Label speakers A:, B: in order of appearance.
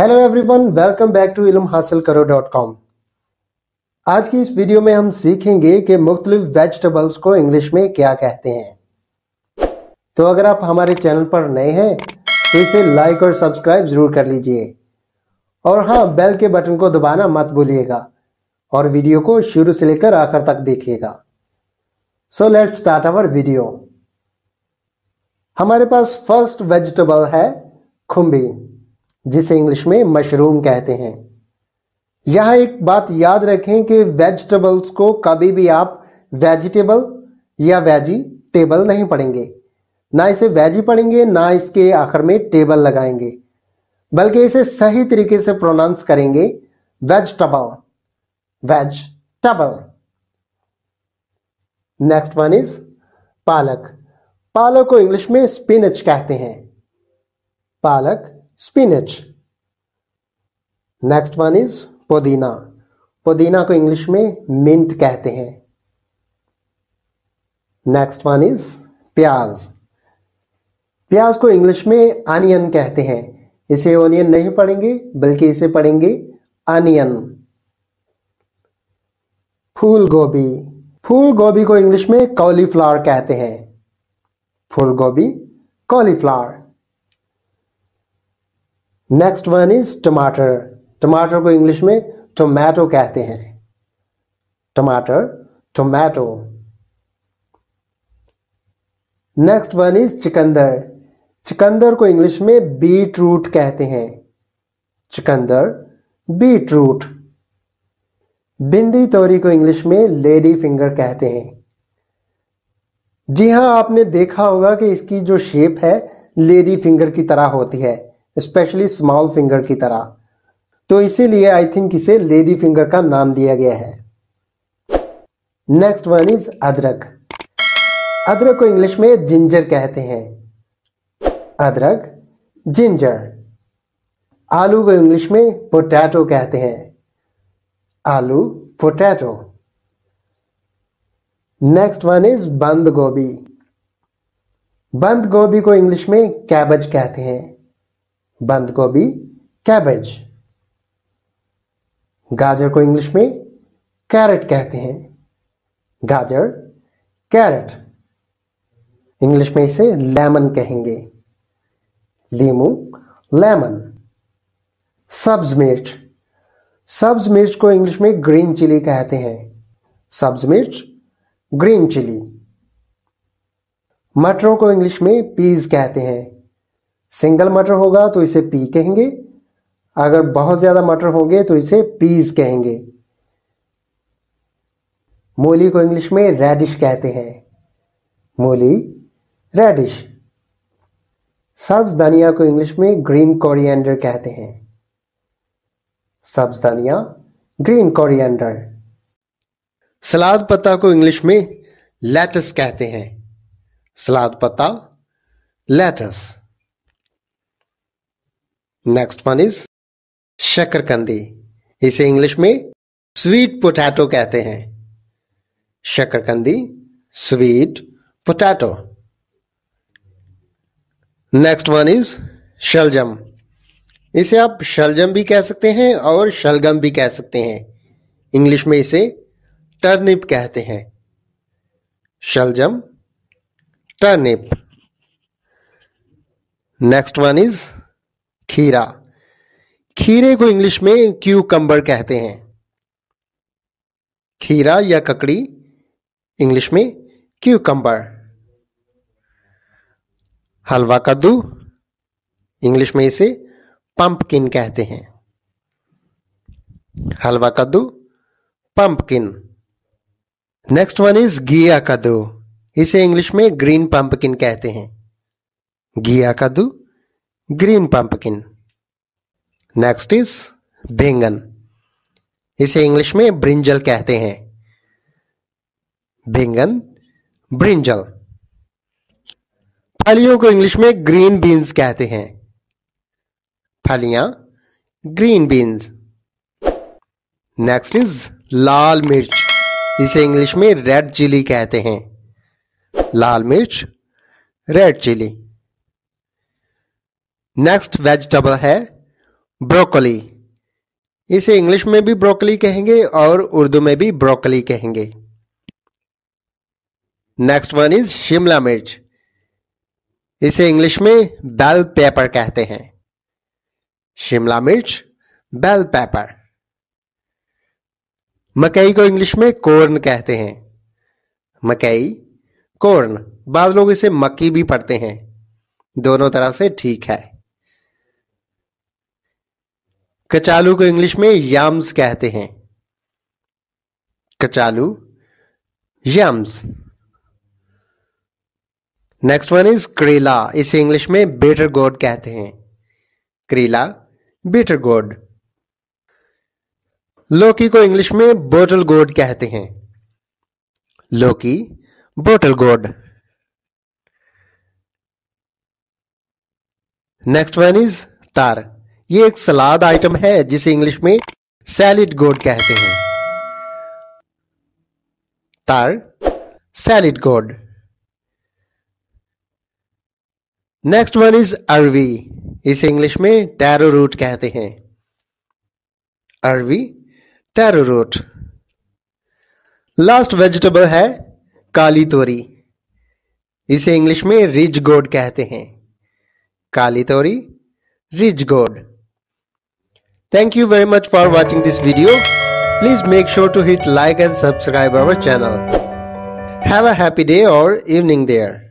A: Hello everyone welcome back to इलम हासिल करो डॉट कॉम आज की इस वीडियो में हम सीखेंगे कि मुख्तलिफ वेजिटेबल्स को इंग्लिश में क्या कहते हैं तो अगर आप हमारे चैनल पर नए हैं तो इसे लाइक और सब्सक्राइब ज़रूर कर लीजिए और हाँ बेल के बटन को दबाना मत भूलिएगा और वीडियो को शुरू से लेकर आखिर तक देखिएगा so let start our video हमारे पास फर्स्ट वेजिटेबल है खुम्बी जिसे इंग्लिश में मशरूम कहते हैं यह एक बात याद रखें कि वेजिटेबल्स को कभी भी आप वेजिटेबल या वेजी टेबल नहीं पढ़ेंगे ना इसे वेजी पढ़ेंगे ना इसके आखिर में टेबल लगाएंगे बल्कि इसे सही तरीके से प्रोनाउंस करेंगे वेजिटेबल टबल नेक्स्ट वन इज पालक पालक को इंग्लिश में स्पिनच कहते हैं पालक spinach. नेक्स्ट वन इज पुदीना पुदीना को इंग्लिश में मिंट कहते हैं नेक्स्ट वन इज प्याज प्याज को इंग्लिश में अनियन कहते हैं इसे ओनियन नहीं पढ़ेंगे बल्कि इसे पढ़ेंगे अनियन फूल गोभी फूल गोभी को इंग्लिश में कॉलीफ्लावर कहते हैं फूल गोभी कॉलीफ्लावर नेक्स्ट वन इज टमाटर टमाटर को इंग्लिश में टोमैटो कहते हैं टमाटर टोमैटो नेक्स्ट वन इज चिकंदर चिकंदर को इंग्लिश में बीट रूट कहते हैं चिकंदर बीट रूट भिंडी तोरी को इंग्लिश में लेडी फिंगर कहते हैं जी हां आपने देखा होगा कि इसकी जो शेप है लेडी फिंगर की तरह होती है स्पेशली स्मॉल फिंगर की तरह तो इसीलिए आई थिंक इसे लेडी फिंगर का नाम दिया गया है नेक्स्ट वन इज अदरक अदरक को इंग्लिश में जिंजर कहते हैं अदरक जिंजर आलू को इंग्लिश में पोटैटो कहते हैं आलू पोटैटो नेक्स्ट वन इज बंद गोभी बंद गोभी को इंग्लिश में कैबेज कहते हैं बंद गोभी कैबेज गाजर को इंग्लिश में कैरेट कहते हैं गाजर कैरेट इंग्लिश में इसे लेमन कहेंगे लीमू लेमन सब्ज मिर्च सब्ज मिर्च को इंग्लिश में ग्रीन चिली कहते हैं सब्ज मिर्च ग्रीन चिली मटरों को इंग्लिश में पीज कहते हैं सिंगल मटर होगा तो इसे पी कहेंगे अगर बहुत ज़्यादा मटर होंगे तो इसे पीज कहेंगे मूली को इंग्लिश में रेडिश कहते हैं मूली रेडिश सब्ज धनिया को इंग्लिश में ग्रीन कोरिएंडर कहते हैं सब्ज धनिया ग्रीन कोरिएंडर सलाद पत्ता को इंग्लिश में लेटस कहते हैं सलाद पत्ता लेटस नेक्स्ट वन इज शकरकंदी इसे इंग्लिश में स्वीट पोटैटो कहते हैं शकरकंदी sweet potato next one is शलजम इसे आप शलजम भी कह सकते हैं और शलगम भी कह सकते हैं इंग्लिश में इसे टर्निप कहते हैं शलजम टर्निप नेक्स्ट वन इज खीरा खीरे को इंग्लिश में क्यू कंबर कहते हैं खीरा या ककड़ी इंग्लिश में क्यू कंबर हलवा कद्दू इंग्लिश में इसे पंपकिन कहते हैं हलवा कद्दू पंपकिन नेक्स्ट वन इज घिया कद्दू इसे इंग्लिश में ग्रीन पंपकिन कहते हैं घिया कद्दू ग्रीन पंपकिन नेक्स्ट इज बेंगन इसे इंग्लिश में ब्रिंजल कहते हैं बेंगन ब्रिंजल फलियों को इंग्लिश में ग्रीन बीन्स कहते हैं फलियां ग्रीन बीन्स नेक्स्ट इज लाल मिर्च इसे इंग्लिश में रेड चिली कहते हैं लाल मिर्च रेड चिली नेक्स्ट वेजिटेबल है ब्रोकली इसे इंग्लिश में भी ब्रोकली कहेंगे और उर्दू में भी ब्रोकली कहेंगे नेक्स्ट वन इज शिमला मिर्च इसे इंग्लिश में बेल पेपर कहते हैं शिमला मिर्च बेल पेपर मकई को इंग्लिश में कोर्न कहते हैं मकई कोर्न बाद लोग इसे मक्की भी पढ़ते हैं दोनों तरह से ठीक है कचालू को इंग्लिश में याम्स कहते हैं कचालू याम्स नेक्स्ट वन इज करेला इसे इंग्लिश में बेटर गोड कहते हैं करेला बेटर गोड लौकी को इंग्लिश में बोटल गोड कहते हैं लौकी बोटल गोड नेक्स्ट वन इज तार ये एक सलाद आइटम है जिसे इंग्लिश में सैलिड गोड कहते हैं तार सैलिड गोड नेक्स्ट वन इज अरवी इसे इंग्लिश में टैरो रूट कहते हैं अरवी टैरो रूट लास्ट वेजिटेबल है काली तोरी इसे इंग्लिश में रिज गोड कहते हैं काली तोरी रिज गोड Thank you very much for watching this video. Please make sure to hit like and subscribe our channel. Have a happy day or evening there.